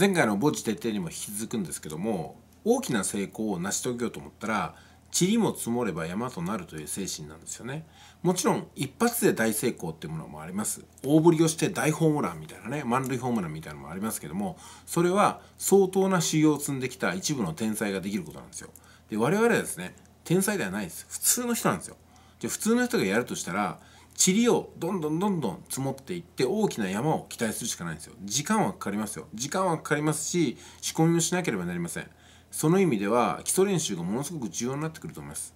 前回の墓地徹底にも引き続くんですけども大きな成功を成し遂げようと思ったら塵も積もれば山となるという精神なんですよねもちろん一発で大成功っていうものもあります大振りをして大ホームランみたいなね満塁ホームランみたいなのもありますけどもそれは相当な修行を積んできた一部の天才ができることなんですよで我々はですね天才ではないです普通の人なんですよじゃ普通の人がやるとしたら塵をどんどんどんどん積もっていって大きな山を期待するしかないんですよ時間はかかりますよ時間はかかりますし仕込みもしなければなりませんその意味では基礎練習がものすごく重要になってくると思います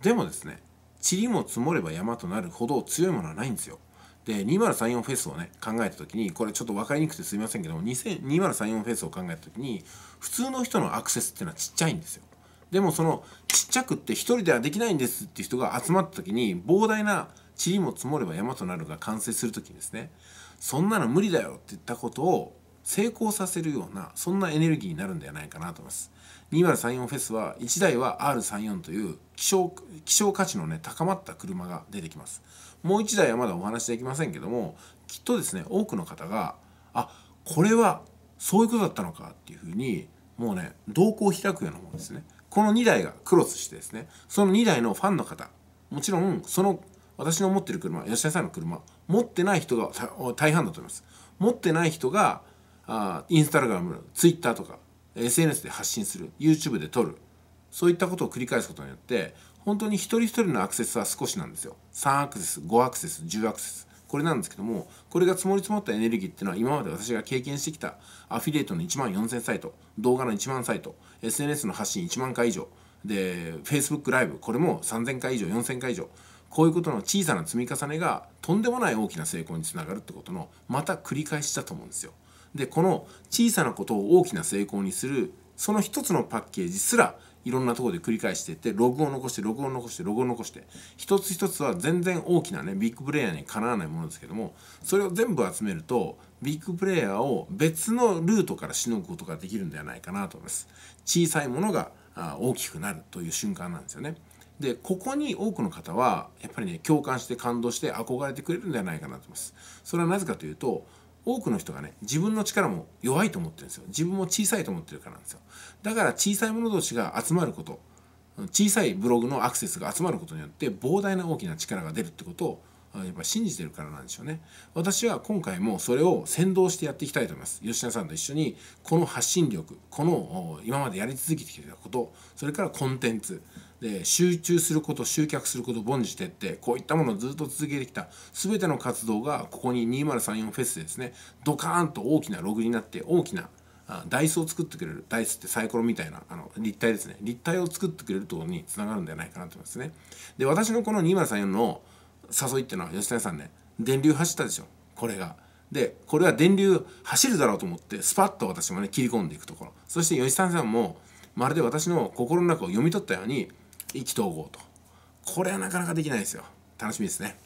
でもですね塵も積もれば山となるほど強いものはないんですよで2034フェスをね考えた時にこれちょっと分かりにくくてすみませんけども2034フェスを考えた時に普通の人のアクセスっていうのはちっちゃいんですよでもそのちっちゃくって1人ではできないんですっていう人が集まった時に膨大な塵も積もれば山となるが完成する時にですねそんなの無理だよって言ったことを成功させるようなそんなエネルギーになるんではないかなと思います2034フェスは1台は R34 という希少希少価値のね高まった車が出てきますもう1台はまだお話できませんけどもきっとですね多くの方があこれはそういうことだったのかっていうふうにもうね動向を開くようなものですねこの2台がクロスしてですねその2台のファンの方もちろんその私の持ってる車吉田さんの車持ってない人が大半だと思います持ってない人があインスタグラムツイッターとか SNS で発信する YouTube で撮るそういったことを繰り返すことによって本当に一人一人のアクセスは少しなんですよ3アクセス5アクセス10アクセスこれなんですけどもこれが積もり積もったエネルギーっていうのは今まで私が経験してきたアフィリエイトの1万4000サイト動画の1万サイト SNS の発信1万回以上で Facebook ライブこれも3000回以上4000回以上こういうことの小さな積み重ねがとんでもない大きな成功につながるってことのまた繰り返しだと思うんですよ。でこの小さなことを大きな成功にするその一つのパッケージすらいろんなとこで繰り返していってログを残してログを残してログを残して一つ一つは全然大きなねビッグプレイヤーにかなわないものですけどもそれを全部集めるとビッグプレイヤーを別のルートからしのぐことができるんではないかなと思います。小さいものが大きくなるという瞬間なんですよね。でここに多くの方はやっぱりね共感して感動して憧れてくれるんじゃないかなと思いますそれはなぜかというと多くの人がね自分の力も弱いと思ってるんですよ自分も小さいと思ってるからなんですよだから小さい者同士が集まること小さいブログのアクセスが集まることによって膨大な大きな力が出るってことをやっぱ信じてるからなんでしょうね私は今回もそれを先導してやっていきたいと思います吉田さんと一緒にこの発信力この今までやり続けてきたことそれからコンテンツで集中すること集客すること凡事徹底こういったものをずっと続けてきた全ての活動がここに2034フェスでですねドカーンと大きなログになって大きなダイスを作ってくれるダイスってサイコロみたいなあの立体ですね立体を作ってくれるところにつながるんじゃないかなと思いますねで私のこの2034の誘いっていうのは吉田さんね電流走ったでしょこれが。でこれは電流走るだろうと思ってスパッと私もね切り込んでいくところそして吉谷さんもまるで私の心の中を読み取ったように意気投合とこれはなかなかできないですよ楽しみですね。